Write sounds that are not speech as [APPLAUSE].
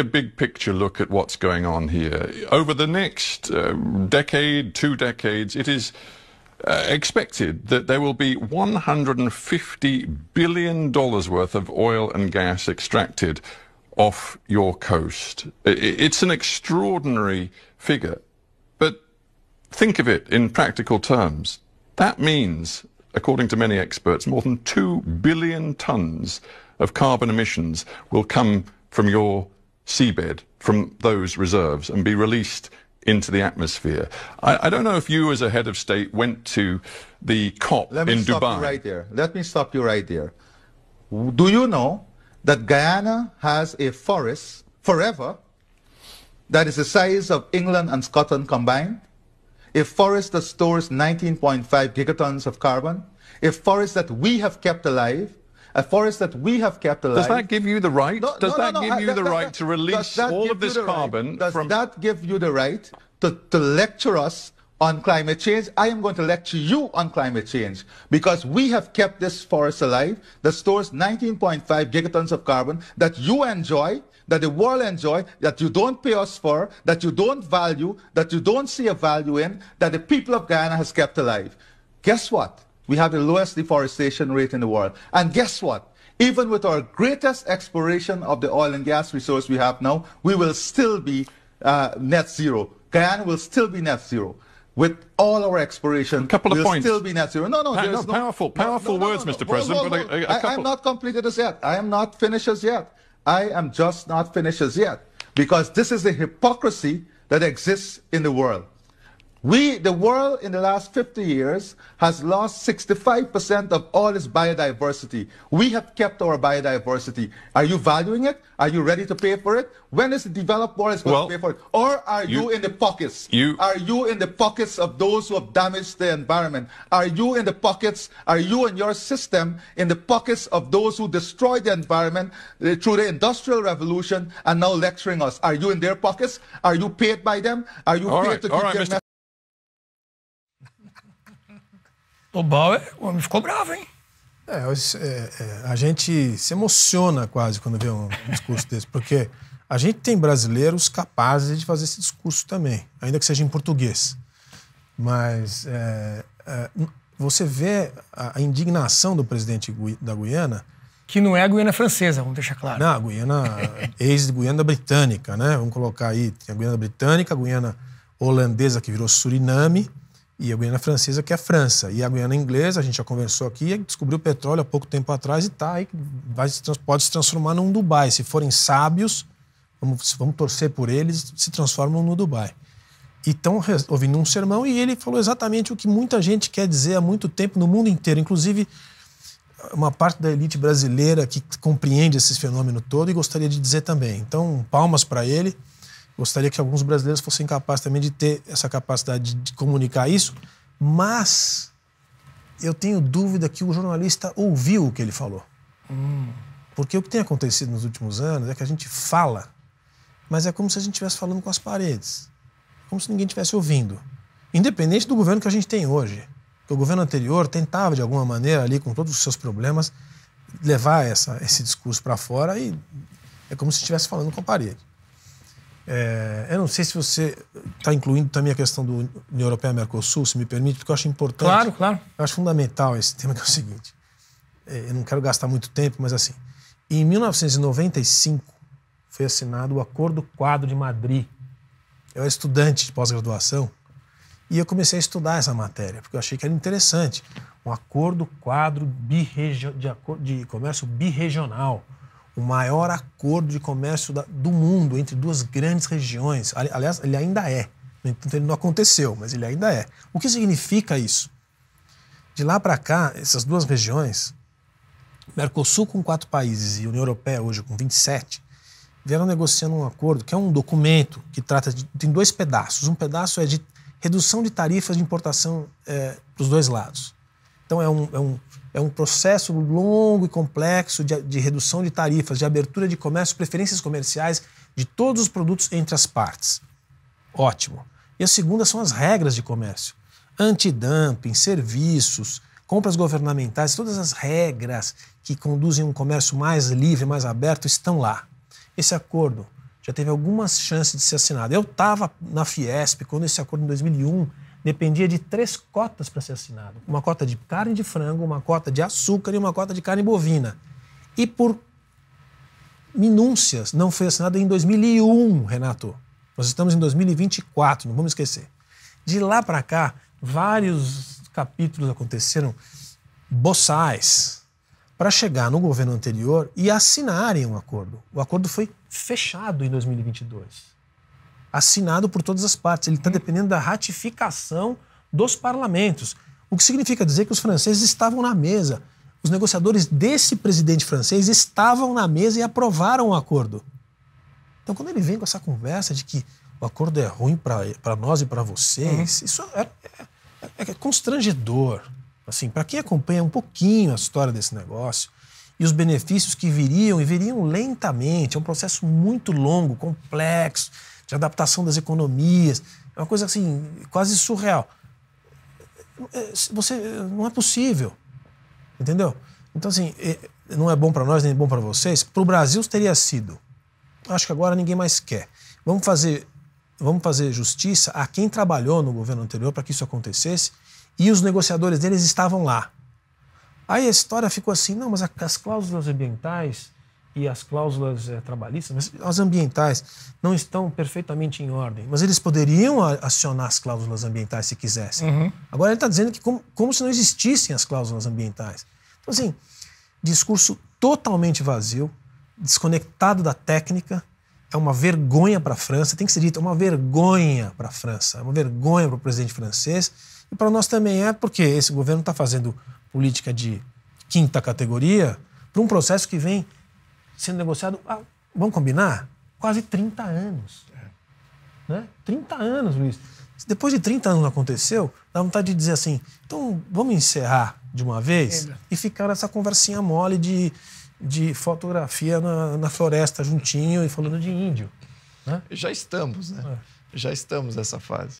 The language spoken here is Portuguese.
a big picture look at what's going on here. Over the next uh, decade, two decades, it is uh, expected that there will be $150 billion worth of oil and gas extracted off your coast. It's an extraordinary figure. But think of it in practical terms. That means, according to many experts, more than 2 billion tons of carbon emissions will come from your seabed from those reserves and be released into the atmosphere. I, I, don't know if you, as a head of state, went to the COP Let in me stop You right there. Let me stop you right there. Do you know that Guyana has a forest forever that is the size of England and Scotland combined? A forest that stores 19.5 gigatons of carbon? A forest that we have kept alive a forest that we have kept alive. Does that give you the right? No, does no, that no, give you the that, right that, to release all of this carbon? Right? Does from... that give you the right to, to lecture us on climate change. I am going to lecture you on climate change because we have kept this forest alive that stores 19.5 gigatons of carbon that you enjoy, that the world enjoy, that you don't pay us for, that you don't value, that you don't see a value in, that the people of Guyana has kept alive. Guess what? We have the lowest deforestation rate in the world. And guess what? Even with our greatest exploration of the oil and gas resource we have now, we will still be uh, net zero. Guyana will still be net zero. With all our exploration, a couple of we'll points. still be net zero. No, no, no, no powerful, powerful no, no, words, Mr. President. Well, well, but I I, I'm not completed as yet. I am not finished as yet. I am just not finished as yet because this is the hypocrisy that exists in the world. We, the world in the last 50 years has lost 65% of all its biodiversity. We have kept our biodiversity. Are you valuing it? Are you ready to pay for it? When is the developed world going well, to pay for it? Or are you, you in the pockets? You, are you in the pockets of those who have damaged the environment? Are you in the pockets? Are you and your system in the pockets of those who destroyed the environment uh, through the industrial revolution and now lecturing us? Are you in their pockets? Are you paid by them? Are you paid right, to keep right, them? O Bauer, o homem ficou bravo, hein? É, é, é, a gente se emociona quase quando vê um [LAUGHS] discurso desse, porque a gente tem brasileiros capazes de fazer esse discurso também, ainda que seja em português. Mas é, é você vê a, indignação do presidente da Guiana. Que não é a Guiana francesa, vamos deixar claro. Não, a Guiana, [LAUGHS] ex-Guiana britânica, né? Vamos colocar aí, tem a Guiana britânica, a Guiana holandesa que virou Suriname, e a Guiana Francesa, que é a França. E a Guiana Inglesa, a gente já conversou aqui, descobriu petróleo há pouco tempo atrás e está aí, vai, pode se transformar num Dubai. Se forem sábios, vamos, vamos torcer por eles, se transformam no Dubai. Então, ouvindo um sermão, e ele falou exatamente o que muita gente quer dizer há muito tempo no mundo inteiro, inclusive uma parte da elite brasileira que compreende esse fenômeno todo e gostaria de dizer também. Então, palmas para ele. Gostaria que alguns brasileiros fossem capazes também de ter essa capacidade de comunicar isso, mas eu tenho dúvida que o jornalista ouviu o que ele falou. Hum. Porque o que tem acontecido nos últimos anos é que a gente fala, mas é como se a gente estivesse falando com as paredes, como se ninguém estivesse ouvindo. Independente do governo que a gente tem hoje. O governo anterior tentava, de alguma maneira, ali, com todos os seus problemas, levar essa, esse discurso para fora e é como se estivesse falando com a parede. É, eu não sei se você está incluindo também a questão do União Europeia-Mercosul, se me permite, porque eu acho importante. Claro, claro. Eu acho fundamental esse tema, que é o seguinte. É, eu não quero gastar muito tempo, mas assim. Em 1995, foi assinado o Acordo Quadro de Madrid. Eu era estudante de pós-graduação e eu comecei a estudar essa matéria, porque eu achei que era interessante. Um acordo quadro de, de comércio birregional o maior acordo de comércio da, do mundo entre duas grandes regiões. Aliás, ele ainda é. Então, ele não aconteceu, mas ele ainda é. O que significa isso? De lá para cá, essas duas regiões, Mercosul com quatro países e União Europeia hoje com 27, vieram negociando um acordo que é um documento que trata de. tem dois pedaços. Um pedaço é de redução de tarifas de importação é, eh, para os dois lados. Então é um, é um, é um processo longo e complexo de, de redução de tarifas, de abertura de comércio, preferências comerciais de todos os produtos entre as partes. Ótimo. E a segunda são as regras de comércio. Antidumping, serviços, compras governamentais, todas as regras que conduzem um comércio mais livre, mais aberto, estão lá. Esse acordo já teve algumas chances de ser assinado. Eu estava na Fiesp quando esse acordo, em 2001, dependia de três cotas para ser assinado: uma cota de carne de frango, uma cota de açúcar e uma cota de carne bovina. E por minúcias, não foi assinado em 2001, Renato. Nós estamos em 2024, não vamos esquecer. De lá para cá, vários capítulos aconteceram boçais para chegar no governo anterior e assinarem um acordo. O acordo foi fechado em 2022 assinado por todas as partes. Ele está uhum. dependendo da ratificação dos parlamentos. O que significa dizer que os franceses estavam na mesa. Os negociadores desse presidente francês estavam na mesa e aprovaram o acordo. Então, quando ele vem com essa conversa de que o acordo é ruim para nós e para vocês, uhum. isso é, é, é, constrangedor. Assim, para quem acompanha um pouquinho a história desse negócio e os benefícios que viriam e viriam lentamente, é um processo muito longo, complexo de adaptação das economias. É uma coisa assim, quase surreal. É, você não é possível. Entendeu? Então, assim, é, não é bom para nós, nem é bom para vocês. Para o Brasil teria sido. Acho que agora ninguém mais quer. Vamos fazer, vamos fazer justiça a quem trabalhou no governo anterior para que isso acontecesse e os negociadores deles estavam lá. Aí a história ficou assim: não, mas as cláusulas ambientais e as cláusulas é, trabalhistas, mas as ambientais não estão perfeitamente em ordem. Mas eles poderiam acionar as cláusulas ambientais se quisessem. Uhum. Agora ele está dizendo que como, como se não existissem as cláusulas ambientais. Então, assim, discurso totalmente vazio, desconectado da técnica, é uma vergonha para a França, tem que ser dito, é uma vergonha para a França, é uma vergonha para o presidente francês e para nós também é, porque esse governo está fazendo política de quinta categoria para um processo que vem sendo negociado há, vamos combinar, quase 30 anos. Né? 30 anos, Luiz. depois de 30 anos não aconteceu, dá vontade de dizer assim, então vamos encerrar de uma vez Entendo. e ficar nessa conversinha mole de, de fotografia na, na floresta juntinho e falando de índio. Né? Já estamos, né? É. Já estamos nessa fase.